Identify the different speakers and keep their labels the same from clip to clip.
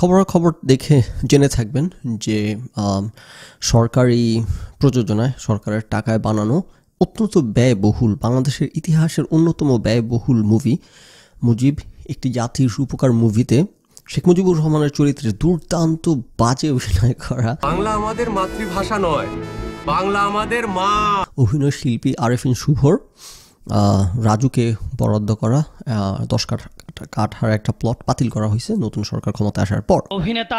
Speaker 1: খবর দেখে জেনে থাকবেন যে সরকারি প্রযোজনায় সরকারের টাকায় বানানো অত্যন্ত ব্যয়বহুল বাংলাদেশের ইতিহাসের অন্যতম ব্যয়বহুল মুভি মুজিব একটি জাতির উপকার মুভিতে শেখ মুজিবুর রহমানের চরিত্রে দুর্দান্ত বাজে অভিনয় করা বাংলা আমাদের মাতৃভাষা নয় বাংলা আমাদের মা অভিনয় শিল্পী আরেফিন শুভর রাজুকে বরাদ্দ করা দশ কাঠার একটা প্লট বাতিল করা হয়েছে নতুন সরকার ক্ষমতা আসার পর অভিনেতা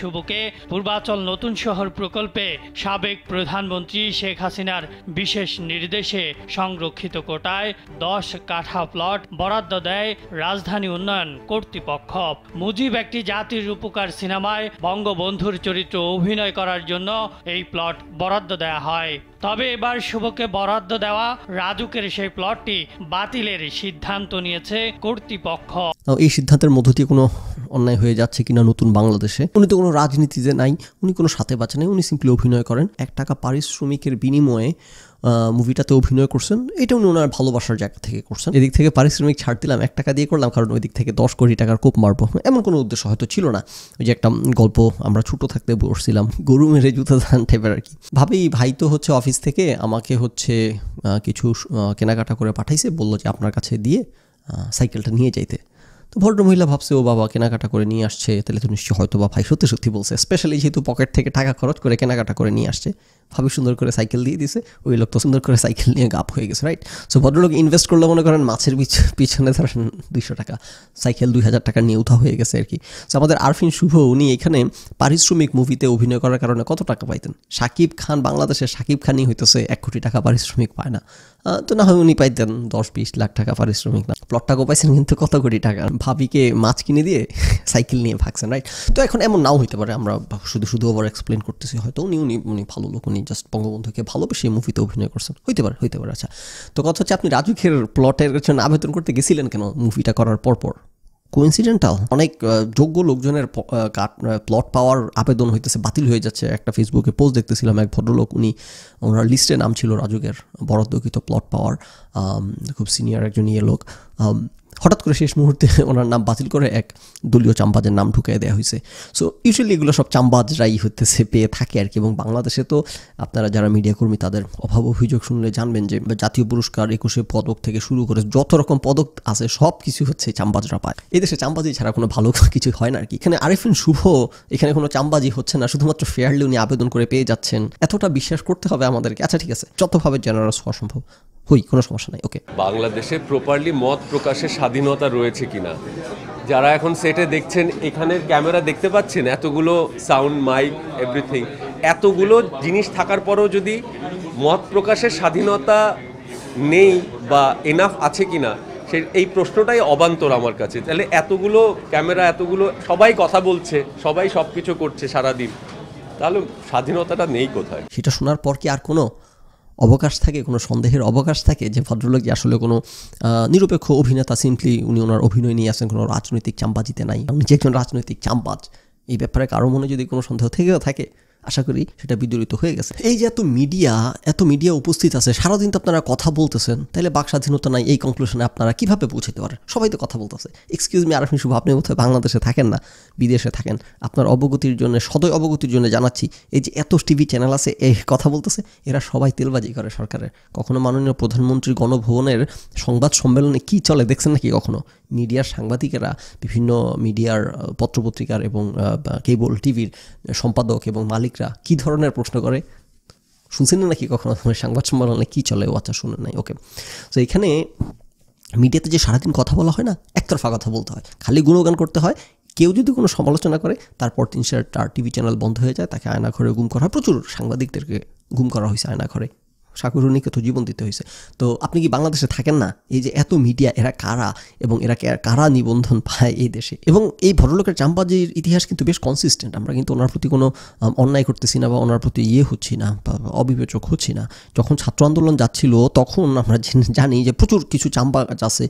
Speaker 1: শুভকে পূর্বাচল নতুন শহর প্রকল্পে সাবেক প্রধানমন্ত্রী শেখ হাসিনার বিশেষ নির্দেশে সংরক্ষিত কোটায় দশ কাঠা প্লট বরাদ্দ দেয় রাজধানী উন্নয়ন কর্তৃপক্ষ মুজিব একটি জাতির উপকার সিনেমায় বঙ্গবন্ধুর চরিত্র অভিনয় করার জন্য এই প্লট বরাদ্দ দেয়া হয় তবে এবার শুভকে বরাদ্দ দেওয়া রাজুকের সেই প্লটটি বাতিলের সিদ্ধান্ত নিয়েছে কর্তৃপক্ষ তাও এই সিদ্ধান্তের মধ্য দিয়ে কোনো অন্যায় হয়ে যাচ্ছে কিনা নতুন বাংলাদেশে উনি তো কোনো রাজনীতিতে নাই উনি কোনো সাথে বাঁচে নাই উনি সিম্পলি অভিনয় করেন এক টাকা পারিশ্রমিকের বিনিময়ে মুভিটাতে অভিনয় করছেন এটা উনি ওনার ভালোবাসার জায়গা থেকে করছেন এদিক থেকে পারিশ্রমিক ছাড় দিলাম এক টাকা দিয়ে করলাম কারণ ওই দিক থেকে দশ কোটি টাকার কোপ মারবো এমন কোনো উদ্দেশ্য হয়তো ছিল না ওই যে একটা গল্প আমরা ছোটো থাকতে বসছিলাম গরু মেরে জুতা ধান টাইপের আর কি ভাবেই ভাই তো হচ্ছে অফিস থেকে আমাকে হচ্ছে কিছু কেনাকাটা করে পাঠাইছে বললো যে আপনার কাছে দিয়ে साइकिल नहीं जाते তো ভদ্রমহিলা ভাবছে ও বাবা কেনাকাটা করে নিয়ে আসছে তাহলে তো নিশ্চয়ই হয়তো বা ভাই সত্যি সত্যি বলছে স্পেশালি যেহেতু পকেট থেকে টাকা খরচ করে কেনাকাটা করে নিয়ে আসছে ভাবি সুন্দর করে সাইকেল দিয়ে দিছে ওই লোক তো সুন্দর করে সাইকেল নিয়ে গাপ হয়ে গেছে রাইট সো ভদ্রলোক ইনভেস্ট করলো মনে করেন মাছের পিছনে ধরেন দুইশো টাকা সাইকেল দুই হাজার টাকা নিয়ে উঠা হয়ে গেছে আর কি সো আমাদের আরফিন শুভ উনি এখানে পারিশ্রমিক মুভিতে অভিনয় করার কারণে কত টাকা পাইতেন সাকিব খান বাংলাদেশের সাকিব খানই হইতেছে এক কোটি টাকা পারিশ্রমিক পায় না তো না হয় উনি পাইতেন দশ বিশ লাখ টাকা পারিশ্রমিক না প্লটটা পাইছেন কিন্তু কত কোটি টাকা ভাবিকে মাছ কিনে দিয়ে সাইকেল নিয়ে ভাগছেন রাইট তো এখন এমন নাও হইতে পারে আমরা শুধু শুধু আবার এক্সপ্লেন করতেছি হয়তো উনি উনি উনি ভালো লোক উনি জাস্ট বঙ্গবন্ধুকে ভালোবেসে মুভিতে অভিনয় করছেন হইতে পারে হইতে পারে আচ্ছা তো কথা হচ্ছে আপনি রাজুখের প্লটের জন্য আবেদন করতে গেছিলেন কেন মুভিটা করার পরপর কোইন্সিডেন্টাল অনেক যোগ্য লোকজনের প্লট পাওয়ার আবেদন হইতেছে বাতিল হয়ে যাচ্ছে একটা ফেসবুকে পোস্ট দেখতেছিলাম এক ভদ্রলোক উনি ওনার লিস্টে নাম ছিল রাজুকের বরাদ্দকৃত প্লট পাওয়ার খুব সিনিয়র একজন ইয়ে লোক হঠাৎ করে শেষ মুহূর্তে ওনার নাম বাতিল করে এক দলীয় চাম্বাজের নাম ঢুকিয়ে দেওয়া হয়েছে সো ইউজুয়ালি এগুলো সব চাম্বাজরাই হতেছে পেয়ে থাকে আর কি এবং বাংলাদেশে তো আপনারা যারা মিডিয়া কর্মী তাদের অভাব অভিযোগ শুনলে জানবেন যে জাতীয় পুরস্কার একুশে পদক থেকে শুরু করে যত রকম পদক আছে সব কিছু হচ্ছে চাম্বাজরা পায় এদেশে চাম্বাজি ছাড়া কোনো ভালো কিছু হয় না আর কি এখানে আরিফিন শুভ এখানে কোনো চাম্বাজি হচ্ছে না শুধুমাত্র ফেয়ারলি উনি আবেদন করে পেয়ে যাচ্ছেন এতটা বিশ্বাস করতে হবে আমাদেরকে আচ্ছা ঠিক আছে যতভাবে জেনারাস হওয়া সম্ভব হই কোনো সমস্যা নাই ওকে বাংলাদেশে প্রপারলি মত প্রকাশের স্বাধীনতা রয়েছে কিনা যারা এখন সেটে দেখছেন এখানের ক্যামেরা দেখতে পাচ্ছেন এতগুলো সাউন্ড মাইক এভরিথিং এতগুলো জিনিস থাকার পরেও যদি মত প্রকাশের স্বাধীনতা নেই বা এনাফ আছে কি না সে এই প্রশ্নটাই অবান্তর আমার কাছে তাহলে এতগুলো ক্যামেরা এতগুলো সবাই কথা বলছে সবাই সব কিছু করছে সারাদিন তাহলে স্বাধীনতাটা নেই কোথায় সেটা শোনার পর কি আর কোনো অবকাশ থাকে কোনো সন্দেহের অবকাশ থাকে যে ভদ্রলোক আসলে কোনো নিরপেক্ষ অভিনেতা সিম্পলি উনি ওনার অভিনয় নিয়ে আসেন কোনো রাজনৈতিক চাম্পাজিতে নাই উনি যে একজন রাজনৈতিক চাম্পাজ এই ব্যাপারে কারো মনে যদি কোনো সন্দেহ থেকেও থাকে আশা করি সেটা বিদরিত হয়ে গেছে এই যে এত মিডিয়া এত মিডিয়া উপস্থিত আছে সারাদিন তো আপনারা কথা বলতেছেন তাহলে বাক স্বাধীনতা নাই এই কনক্লুশনে আপনারা কিভাবে পৌঁছাতে পারেন সবাই তো কথা বলতেছে এক্সকিউজ মি আরফিন শুভ আপনি কোথায় বাংলাদেশে থাকেন না বিদেশে থাকেন আপনার অবগতির জন্য সদয় অবগতির জন্য জানাচ্ছি এই যে এত টিভি চ্যানেল আছে এই কথা বলতেছে এরা সবাই তেলবাজি করে সরকারের কখনো মাননীয় প্রধানমন্ত্রী গণভবনের সংবাদ সম্মেলনে কি চলে দেখছেন নাকি কখনো মিডিয়ার সাংবাদিকেরা বিভিন্ন মিডিয়ার পত্রপত্রিকার এবং কেবল টিভির সম্পাদক এবং মালিকরা কি ধরনের প্রশ্ন করে শুনছেন না নাকি কখনো মানে সাংবাদ সম্মেলনে কী চলে ও আচ্ছা শুনে নাই ওকে তো এখানে মিডিয়াতে যে সারাদিন কথা বলা হয় না একতরফা কথা বলতে হয় খালি গুণগান করতে হয় কেউ যদি কোনো সমালোচনা করে তারপর তিন চার টিভি চ্যানেল বন্ধ হয়ে যায় তাকে আয়না ঘরে গুম করা হয় প্রচুর সাংবাদিকদেরকে গুম করা হয়েছে আয়না ঘরে সাকুরুনিকে তো জীবন দিতে হয়েছে তো আপনি কি বাংলাদেশে থাকেন না এই যে এত মিডিয়া এরা কারা এবং এরা কারা নিবন্ধন পায় এই দেশে এবং এই ভদ্রলোকের চাম্পাজির ইতিহাস কিন্তু বেশ কনসিস্টেন্ট আমরা কিন্তু ওনার প্রতি কোনো অন্যায় করতেছি না বা ওনার প্রতি ইয়ে হচ্ছি না বা অবিবেচক হচ্ছি না যখন ছাত্র আন্দোলন যাচ্ছিল তখন আমরা জানি যে প্রচুর কিছু চাম্পা আছে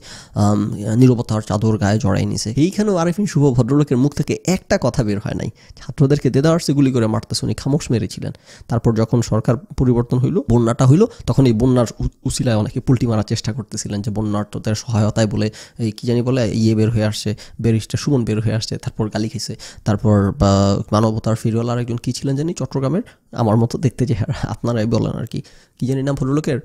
Speaker 1: নিরবতার চাদর গায়ে জড়াই নিছে এইখানেও আরেফিন শুভ ভদ্রলোকের মুখ থেকে একটা কথা বের হয় নাই ছাত্রদেরকে দেদার্সে গুলি করে মারতেছে উনি খামোশ মেরেছিলেন তারপর যখন সরকার পরিবর্তন হইল বন্যাটা হইল তখন এই বন্যার উচিলায় অনেকে পুলটি মারার চেষ্টা করতেছিলেন যে বন্যার তোদের সহায়তায় বলে এই কী জানি বলে ইয়ে বের হয়ে আসছে বেরিস্টার সুমন বের হয়ে আসছে তারপর গালি খেয়েছে তারপর মানবতার ফিরওয়াল আর একজন কী ছিলেন জানি চট্টগ্রামের আমার মতো দেখতে যে আপনারাই বলেন আর কি কী জানি নাম ভদ্রলোকের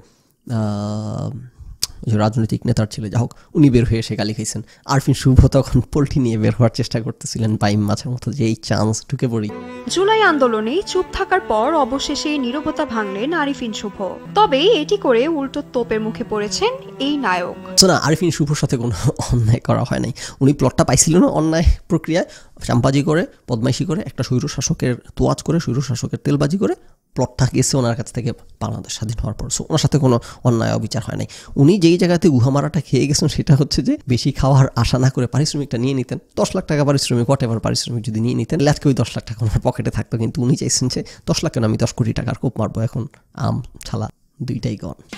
Speaker 1: রাজনৈতিক নেতার ছেলে যা হোক উনি বের হয়ে এসে গালি খাইছেন আরফিন শুভ তখন পোলট্রি নিয়ে বের হওয়ার চেষ্টা করতেছিলেন বাইম মাছের মতো যে এই চান্স ঢুকে পড়ি জুলাই আন্দোলনে চুপ থাকার পর অবশেষে নীরবতা ভাঙলেন আরিফিন শুভ তবে এটি করে উল্টো তোপের মুখে পড়েছেন এই নায়ক না আরিফিন শুভর সাথে কোনো অন্যায় করা হয় নাই উনি প্লটটা পাইছিল না অন্যায় প্রক্রিয়ায় চাম্পাজি করে বদমাইশি করে একটা শৈর শাসকের তোয়াজ করে শৈর শাসকের তেলবাজি করে প্লটটা গেছে ওনার কাছ থেকে বাংলাদেশ স্বাধীন হওয়ার পর সো ওনার সাথে কোনো অন্যায় অবিচার হয় নাই উনি যেই জায়গাতে গুহামারাটা খেয়ে গেছেন সেটা হচ্ছে যে বেশি খাওয়ার আশা না করে পারিশ্রমিকটা নিয়ে নিতেন দশ লাখ টাকা পারিশ্রমিক হোয়াট এভার পারিশ্রমিক যদি নিয়ে নিতেন লাখকে ওই দশ লাখ টাকা ওনার পকেটে থাকতো কিন্তু উনি চাইছেন যে দশ লাখ কেন আমি দশ কোটি টাকার কোপ মারবো এখন আম ছালা দুইটাই গন